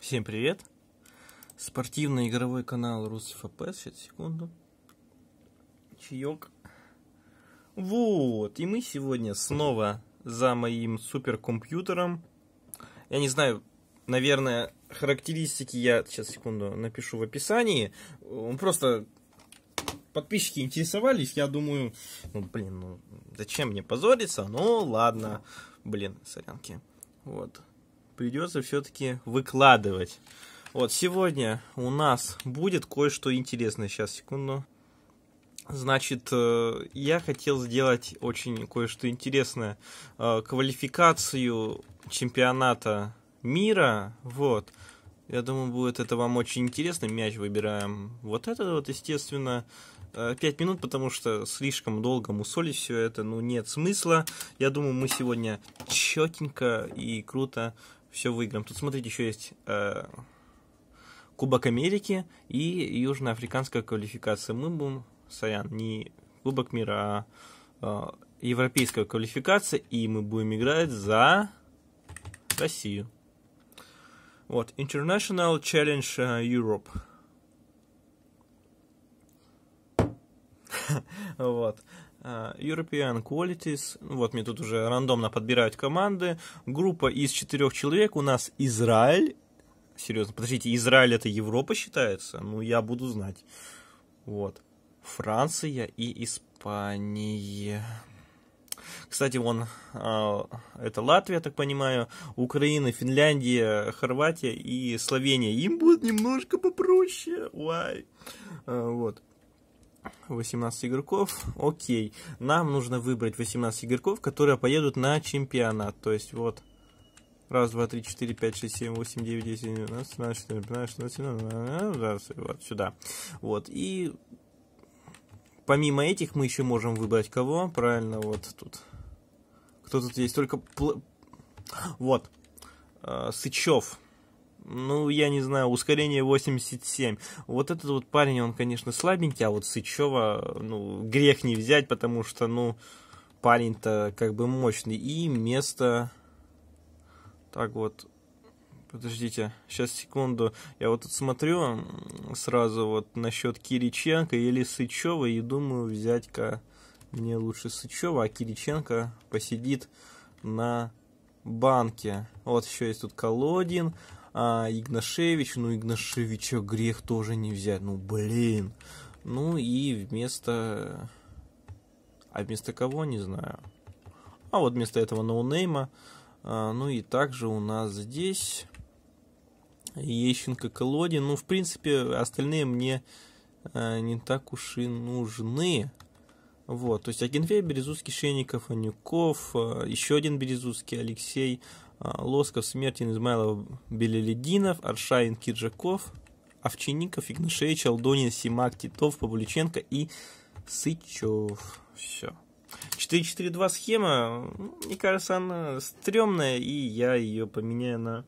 Всем привет! Спортивно-игровой канал РусФП. Сейчас, секунду. Чаек. Вот, и мы сегодня снова за моим суперкомпьютером. Я не знаю, наверное, характеристики я сейчас, секунду, напишу в описании. Он Просто подписчики интересовались, я думаю, ну, блин, ну, зачем мне позориться? Ну, ладно, блин, сорянки. Вот придется все-таки выкладывать. Вот, сегодня у нас будет кое-что интересное. Сейчас, секунду. Значит, э, я хотел сделать очень кое-что интересное. Э, квалификацию чемпионата мира. Вот. Я думаю, будет это вам очень интересно. Мяч выбираем. Вот это вот, естественно, 5 э, минут, потому что слишком долго мусолить все это, ну, нет смысла. Я думаю, мы сегодня четенько и круто все выиграем. Тут, смотрите, еще есть э, Кубок Америки и южноафриканская квалификация. Мы будем, сорян, не Кубок мира, а э, европейская квалификация, и мы будем играть за Россию. Вот, International Challenge э, Europe. вот. Э, European Qualities, вот мне тут уже рандомно подбирают команды, группа из четырех человек, у нас Израиль, серьезно, подождите, Израиль это Европа считается? Ну, я буду знать. Вот. Франция и Испания. Кстати, вон, э, это Латвия, так понимаю, Украина, Финляндия, Хорватия и Словения. Им будет немножко попроще. Уай. Э, вот. 18 игроков, окей. Нам нужно выбрать 18 игроков, которые поедут на чемпионат. То есть вот, раз, два, три, четыре, пять, шесть, семь, восемь, девять, десять, двенадцать, тринадцать, четырнадцать, пятнадцать, шестнадцать, семнадцать, вот сюда. Вот, и помимо этих мы еще можем выбрать кого, правильно, вот тут. Кто тут есть? Только... Вот, а, Сычев ну, я не знаю, ускорение 87. Вот этот вот парень, он, конечно, слабенький, а вот Сычева, ну, грех не взять, потому что, ну, парень-то как бы мощный. И место... Так вот, подождите, сейчас секунду. Я вот тут смотрю сразу вот насчет Кириченко или Сычева и думаю взять-ка мне лучше Сычева, а Кириченко посидит на банке. Вот еще есть тут Колодин, а Игнашевич, ну Игнашевича грех тоже не взять, ну блин. Ну и вместо... А вместо кого, не знаю. А вот вместо этого ноунейма, а, ну и также у нас здесь Ещенко Колоди. Ну, в принципе, остальные мне а, не так уж и нужны. Вот, то есть Агенфей, Березуцкий, Шенников, Анюков, а, еще один Березуцкий, Алексей, а, Лосков, Смертин, Измайлов, Белелединов, Аршавин, Киржаков, Овчинников, Игнашевич, Алдонин, Симак, Титов, Павлюченко и Сычев. Все. 4-4-2 схема, мне кажется, она стрёмная, и я ее поменяю на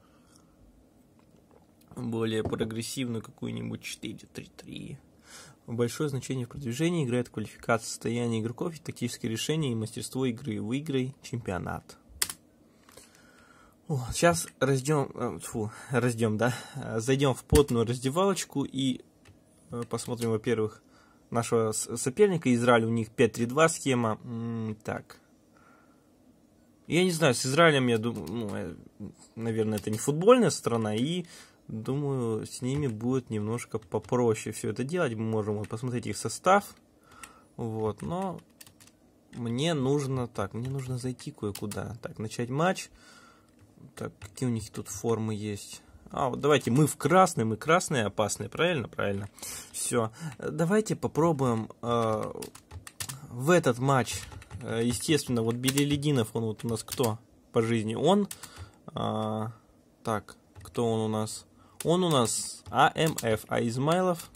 более прогрессивную какую-нибудь 4-3-3. Большое значение в продвижении играет квалификация состояния игроков, тактические решения и мастерство игры. Выиграй чемпионат. Сейчас раздем, э, фу, раздем, да, э, зайдем в плотную раздевалочку и э, посмотрим, во-первых, нашего соперника. Израиль у них 5-3-2 схема. Так. Я не знаю, с Израилем, я думаю, ну, наверное, это не футбольная страна, и думаю, с ними будет немножко попроще все это делать. Мы можем вот, посмотреть их состав. Вот, но мне нужно, так, мне нужно зайти кое-куда. Так, начать матч. Так, какие у них тут формы есть? А, вот давайте, мы в красный, мы красные опасные, правильно? Правильно. Все. Давайте попробуем э, в этот матч. Э, естественно, вот Белелединов, он вот у нас кто по жизни? Он, э, так, кто он у нас? Он у нас АМФ, а Измайлов...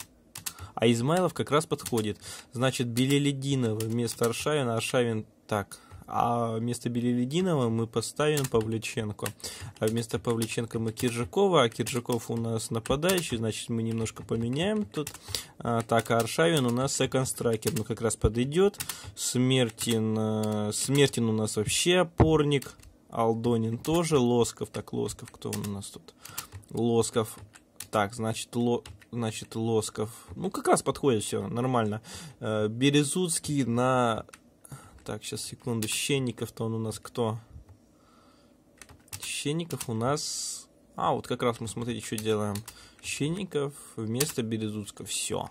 А Измайлов как раз подходит. Значит, Белелединова вместо Аршавина. Аршавин, так, а вместо Белелединова мы поставим Павличенко. А вместо Павличенко мы Киржакова, а Киржаков у нас нападающий, значит мы немножко поменяем тут. А, так, а Аршавин у нас секонд-страйкер, ну как раз подойдет. Смертин, э, Смертин у нас вообще опорник. Алдонин тоже, Лосков, так, Лосков, кто он у нас тут? Лосков, так, значит, Ло, значит, Лосков. Ну, как раз подходит все, нормально. Э, Березуцкий на так, сейчас, секунду. Щенников-то он у нас кто? Щенников у нас... А, вот как раз мы, смотрите, что делаем. Щенников вместо Березуцка. Все.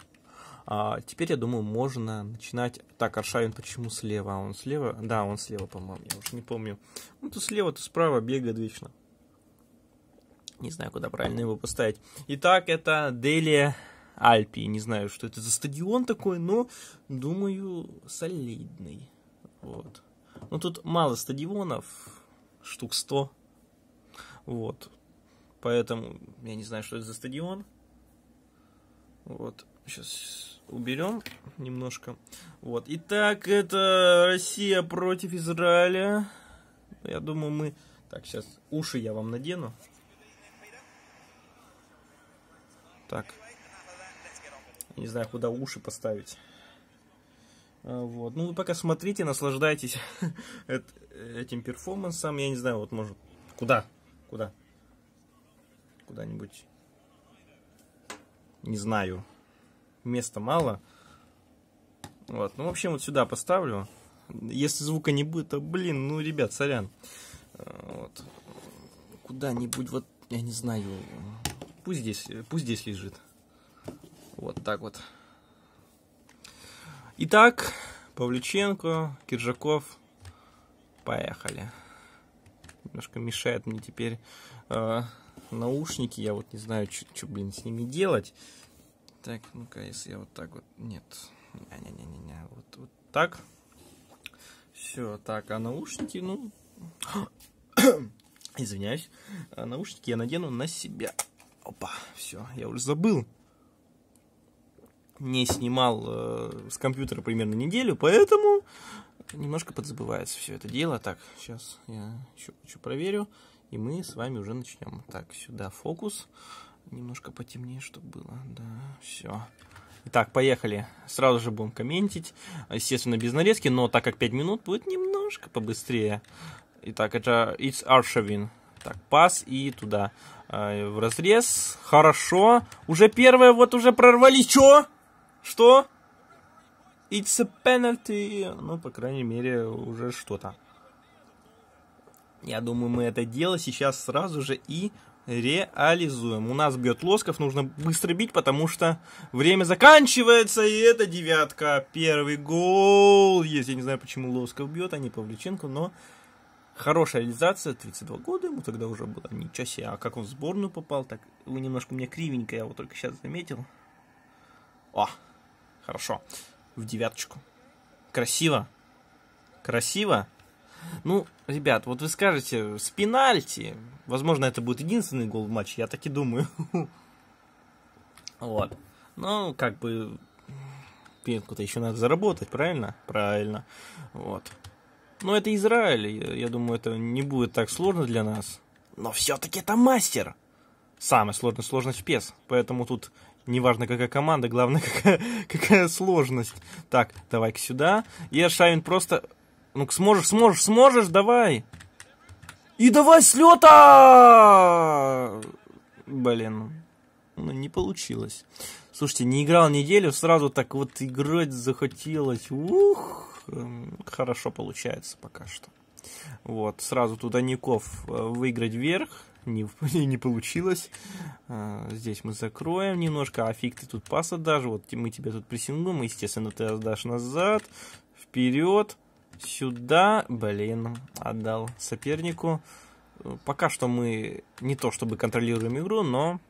А, теперь, я думаю, можно начинать... Так, Аршавин почему слева? А он слева? Да, он слева, по-моему. Я уже не помню. Ну, то слева, то справа бегает вечно. Не знаю, куда правильно его поставить. Итак, это Дели Альпи. Не знаю, что это за стадион такой, но, думаю, солидный. Вот. Но ну, тут мало стадионов, штук 100. Вот. Поэтому я не знаю, что это за стадион. Вот. Сейчас уберем немножко. Вот. Итак, это Россия против Израиля. Я думаю, мы... Так, сейчас уши я вам надену. Так. не знаю, куда уши поставить. Э, вот. Ну, вы пока смотрите, наслаждайтесь этим перформансом. Я не знаю, вот может... Куда? Куда? Куда-нибудь. Не знаю. Места мало. Вот. Ну, в общем, вот сюда поставлю. Если звука не будет, то, блин, ну, ребят, сорян. Э, вот. Куда-нибудь, вот, я не знаю. Пусть здесь, пусть здесь лежит. Вот так вот. Итак, Павлюченко, Киржаков, поехали. Немножко мешает мне теперь э, наушники, я вот не знаю, что, блин, с ними делать. Так, ну-ка, если я вот так вот, нет, не-не-не-не, вот, вот так. Все, так, а наушники, ну, извиняюсь, а наушники я надену на себя. Опа, все, я уже забыл не снимал э, с компьютера примерно неделю, поэтому немножко подзабывается все это дело. Так, сейчас я еще, еще проверю, и мы с вами уже начнем. Так, сюда фокус, немножко потемнее, чтобы было, да, все. Итак, поехали. Сразу же будем комментить, естественно, без нарезки, но так как 5 минут, будет немножко побыстрее. Итак, это It's Arshavin. Так, пас и туда. Э, в разрез. Хорошо. Уже первое, вот уже прорвали, Чё? Что? It's a penalty. Ну, по крайней мере, уже что-то. Я думаю, мы это дело сейчас сразу же и реализуем. У нас бьет Лосков, нужно быстро бить, потому что время заканчивается, и это девятка. Первый гол есть. Я не знаю, почему Лосков бьет, а не Павличенко, но хорошая реализация. 32 года ему тогда уже было. Ничего себе, а как он в сборную попал, так вы немножко мне меня кривенько, я его только сейчас заметил. О, Хорошо. В девяточку. Красиво. Красиво. Ну, ребят, вот вы скажете, с пенальти. Возможно, это будет единственный гол в матче, я так и думаю. Вот. Ну, как бы, пенку-то еще надо заработать, правильно? Правильно. Вот. Но ну, это Израиль, э, я думаю, это не будет так сложно для нас. Но все-таки это мастер. Самая сложная сложность в пес, поэтому тут неважно какая команда, главное какая, какая сложность. Так, давай-ка сюда. И Шавин просто... ну сможешь, сможешь, сможешь, давай! И давай слета. Блин, ну не получилось. Слушайте, не играл неделю, сразу так вот играть захотелось. Ух, эм, хорошо получается пока что. Вот, сразу туда Ников э, выиграть вверх не, не получилось. А, здесь мы закроем немножко, а фиг ты тут паса даже, вот мы тебя тут прессингуем, естественно, ты отдашь назад, вперед, сюда, блин, отдал сопернику. Э, пока что мы не то чтобы контролируем игру, но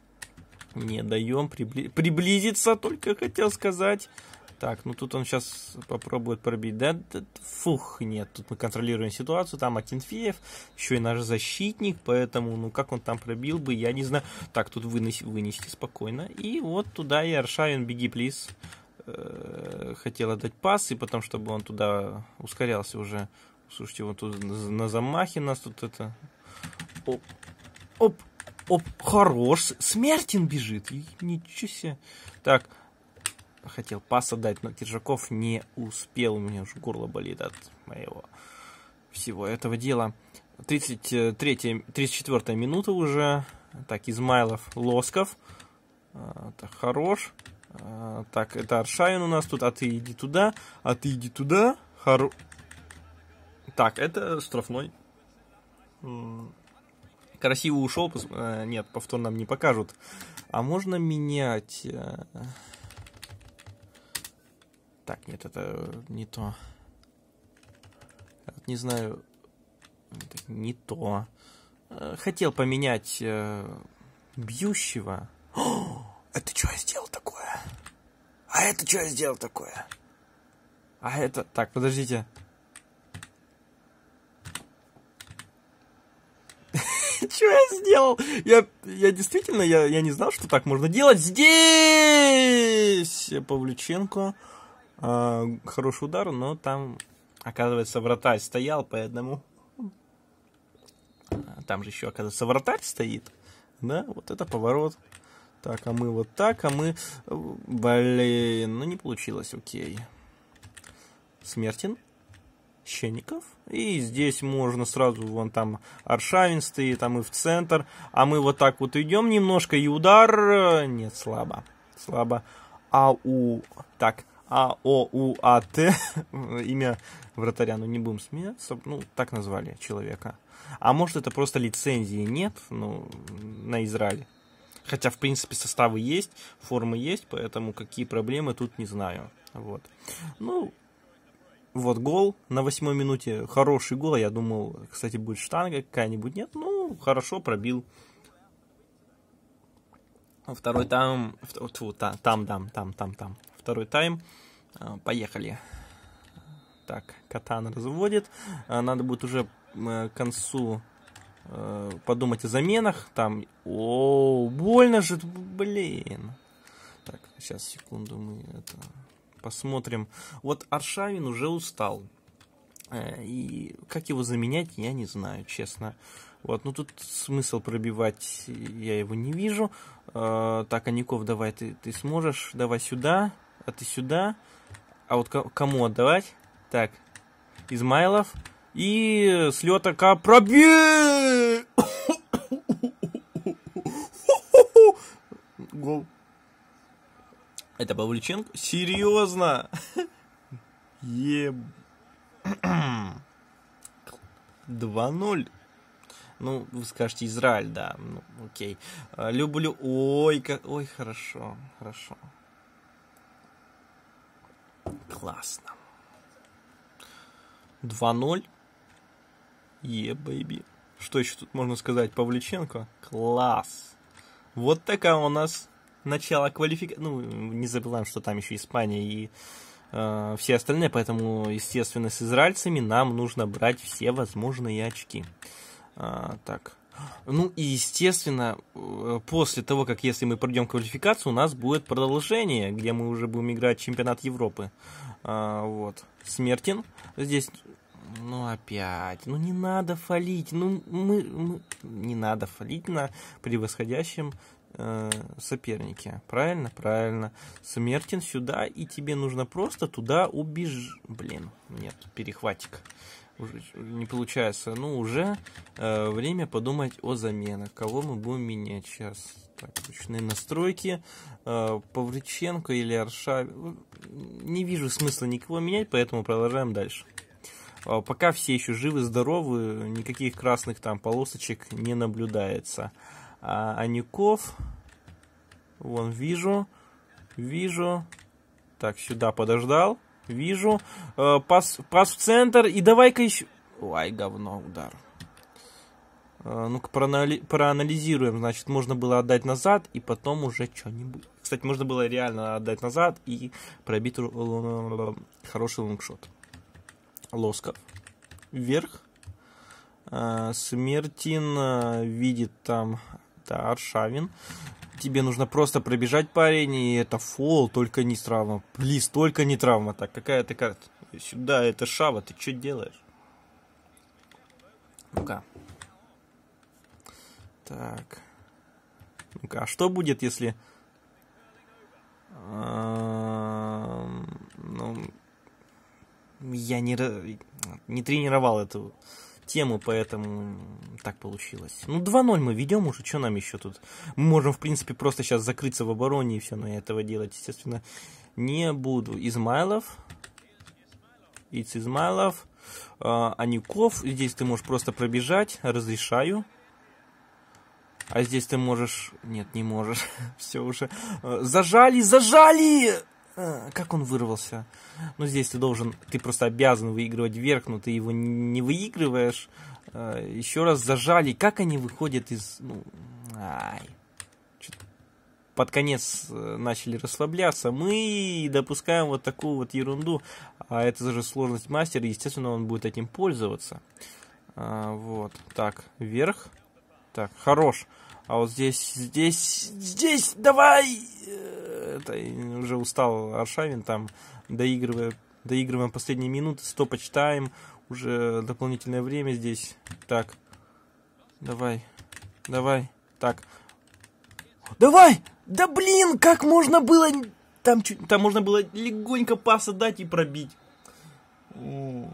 не даем прибли... приблизиться, только хотел сказать. Так, ну тут он сейчас попробует пробить. Да, да фух, нет, тут мы контролируем ситуацию. Там Акинфеев, еще и наш защитник, поэтому, ну как он там пробил бы, я не знаю. Так, тут вынеси, вынести спокойно. И вот туда и Аршавин, беги, плиз. Хотел отдать пас, и потом, чтобы он туда ускорялся уже. Слушайте, вот тут на замахе нас тут это... Оп, оп, оп, хорош, Смертин бежит. Ничего себе. Так, хотел пас отдать, но Киржаков не успел. У меня уже горло болит от моего всего этого дела. 33, 34 минута уже. Так, Измайлов, Лосков. А, так, хорош. А, так, это Аршавин у нас тут. А ты иди туда. А ты иди туда. Хоро... Так, это штрафной. Красиво ушел. Э, нет, повтор нам не покажут. А можно менять... Э, так, нет, это не то. Не знаю. Это не то. Э, хотел поменять э, бьющего. О, это что я сделал такое? А это что я сделал такое? А это... Так, подождите. Что я сделал? Я, я действительно, я, я не знал, что так можно делать. Здесь! Э, Павлюченко. А, хороший удар, но там, оказывается, вратарь стоял, по одному, а, Там же еще, оказывается, вратарь стоит. Да, вот это поворот. Так, а мы вот так, а мы... Блин, ну не получилось, окей. Смертин. Щенников. И здесь можно сразу, вон там Аршавин стоит, а мы в центр. А мы вот так вот идем немножко, и удар... Э, нет, слабо. Слабо. А у... Так, а А О У Т имя вратаря, ну не будем смеяться, ну так назвали человека. А может это просто лицензии нет, ну, на Израиль. Хотя, в принципе, составы есть, формы есть, поэтому какие проблемы тут не знаю. Вот. Ну, вот гол на восьмой минуте. Хороший гол. А я думал, кстати, будет штанга какая-нибудь. Нет, ну, хорошо пробил. Второй там... Тьфу, там, там, там, там, там второй тайм. А, поехали. Так, Катан разводит. А, надо будет уже э, к концу э, подумать о заменах. Там, о, больно же, блин. Так, сейчас, секунду, мы это посмотрим. Вот Аршавин уже устал. Э, и как его заменять, я не знаю, честно. Вот, ну тут смысл пробивать я его не вижу. Так, Аников, давай, ты, ты сможешь, давай сюда а ты сюда. А вот кому отдавать? Так, Измайлов. И слета Капробе! Гол. Это Павличенко? Серьезно? Еб... 2-0. Ну, вы скажете, Израиль, да. Ну, окей. А, люблю... Ой, как... Ой, хорошо, хорошо. Классно. 2-0. Е, бэйби. Что еще тут можно сказать? Павличенко? Класс. Вот такая у нас начало квалификации. Ну, не забываем, что там еще Испания и э, все остальные, поэтому, естественно, с израильцами нам нужно брать все возможные очки. А, так, ну и, естественно, э, после того, как если мы пройдем квалификацию, у нас будет продолжение, где мы уже будем играть чемпионат Европы. А, вот. Смертин здесь... Ну опять, ну не надо фалить, ну мы, мы не надо фалить на превосходящем э, сопернике, правильно, правильно. Смертин сюда и тебе нужно просто туда убеж, блин, нет перехватик не получается. Ну, уже э, время подумать о заменах. Кого мы будем менять сейчас? Так, ручные настройки. Э, Павличенко или Арша. Ну, не вижу смысла никого менять, поэтому продолжаем дальше. Э, пока все еще живы, здоровы, никаких красных там полосочек не наблюдается. А, Анюков. Вон вижу. Вижу. Так, сюда подождал. Вижу. Э, пас, пас в центр. И давай-ка еще... Ой, говно, удар. Э, Ну-ка проанали... проанализируем. Значит, можно было отдать назад и потом уже что-нибудь. Кстати, можно было реально отдать назад и пробить хороший лонгшот. Лосков. Вверх. Э, Смертин э, видит там да, Аршавин тебе нужно просто пробежать парень, и это фол, только не травма. Плиз, только не травма. Так, какая ты карта? Сюда, это шава, ты что делаешь? Ну-ка. Так. Ну-ка, а что будет, если... Ну, я не, не тренировал эту тему, поэтому так получилось. Ну, 2-0 мы ведем уже, что нам еще тут? Мы можем, в принципе, просто сейчас закрыться в обороне и все, но я этого делать, естественно, не буду. Измайлов. Иц Измайлов. А, Анюков. Здесь ты можешь просто пробежать, разрешаю. А здесь ты можешь... Нет, не можешь. все уже. А, зажали, зажали! А, как он вырвался? Ну, здесь ты должен, ты просто обязан выигрывать вверх, но ты его не выигрываешь. А, Еще раз зажали. Как они выходят из... Ну, ай. Под конец э, начали расслабляться. Мы допускаем вот такую вот ерунду. А это же сложность мастера. Естественно, он будет этим пользоваться. А, вот. Так, вверх. Так, хорош. А вот здесь, здесь, здесь, давай! Э, это уже устал Аршавин, там доигрывая, доигрываем последние минуты, стопач тайм, уже дополнительное время здесь. Так, давай, давай, так. Давай! Да блин, как можно было... Там, чуть... там можно было легонько паса дать и пробить. Ну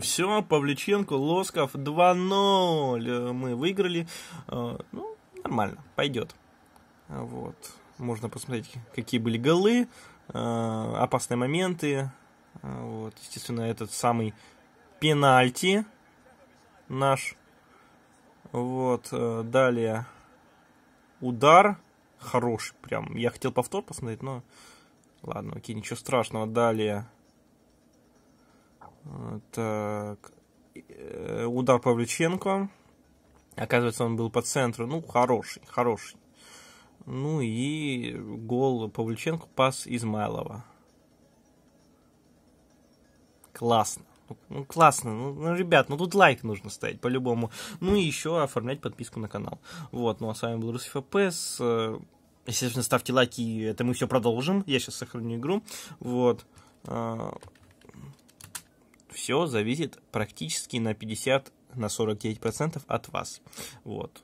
все, Павличенко, Лосков, 2-0 э, мы выиграли. Э, ну, нормально, пойдет. Вот. Можно посмотреть, какие были голы, э, опасные моменты. Э, вот, естественно, этот самый пенальти наш. Вот, э, далее удар хороший прям. Я хотел повтор посмотреть, но ладно, окей, ничего страшного. Далее. Так. Удар Павлюченко. Оказывается, он был по центру. Ну, хороший, хороший. Ну и гол Павлюченко, пас Измайлова. Классно. Ну, классно. Ну, ну ребят, ну тут лайк нужно ставить по-любому. Ну и еще оформлять подписку на канал. Вот, ну а с вами был Русиф ФПС. А э, естественно, ставьте лайки, это мы все продолжим. Я сейчас сохраню игру. Вот. А, все зависит практически на 50 на 49% от вас. Вот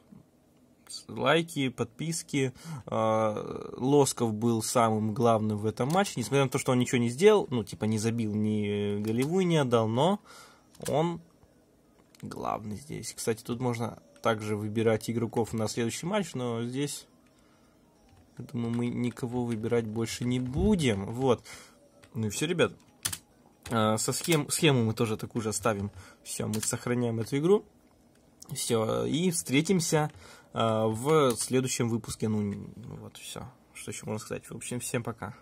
лайки, подписки. А, Лосков был самым главным в этом матче, несмотря на то, что он ничего не сделал, ну, типа не забил, ни голевую не отдал, но он главный здесь. Кстати, тут можно также выбирать игроков на следующий матч, но здесь, я думаю, мы никого выбирать больше не будем. Вот. Ну и все, ребят. А, со схем, схему мы тоже такую же оставим. Все, мы сохраняем эту игру. Все, и встретимся Э, в следующем выпуске. Ну, вот все. Что еще можно сказать? В общем, всем пока.